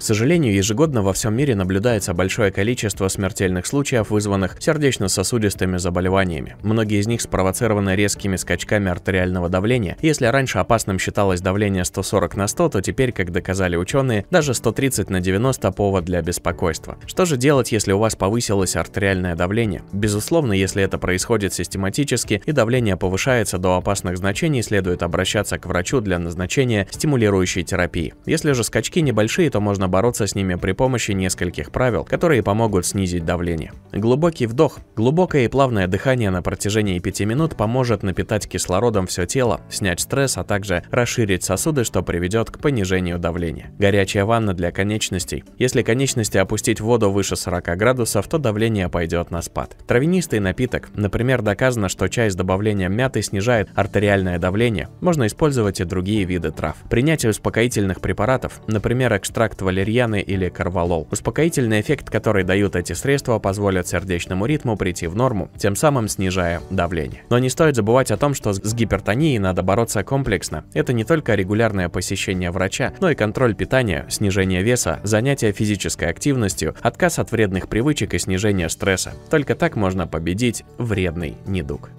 К сожалению, ежегодно во всем мире наблюдается большое количество смертельных случаев, вызванных сердечно-сосудистыми заболеваниями. Многие из них спровоцированы резкими скачками артериального давления. Если раньше опасным считалось давление 140 на 100, то теперь, как доказали ученые, даже 130 на 90 повод для беспокойства. Что же делать, если у вас повысилось артериальное давление? Безусловно, если это происходит систематически и давление повышается до опасных значений, следует обращаться к врачу для назначения стимулирующей терапии. Если же скачки небольшие, то можно бороться с ними при помощи нескольких правил, которые помогут снизить давление. Глубокий вдох. Глубокое и плавное дыхание на протяжении 5 минут поможет напитать кислородом все тело, снять стресс, а также расширить сосуды, что приведет к понижению давления. Горячая ванна для конечностей. Если конечности опустить в воду выше 40 градусов, то давление пойдет на спад. Травянистый напиток. Например, доказано, что часть добавления мяты снижает артериальное давление. Можно использовать и другие виды трав. Принятие успокоительных препаратов, например, экстракт валерьяны, валерьяны или Карвалол. Успокоительный эффект, который дают эти средства, позволит сердечному ритму прийти в норму, тем самым снижая давление. Но не стоит забывать о том, что с гипертонией надо бороться комплексно. Это не только регулярное посещение врача, но и контроль питания, снижение веса, занятия физической активностью, отказ от вредных привычек и снижение стресса. Только так можно победить вредный недуг.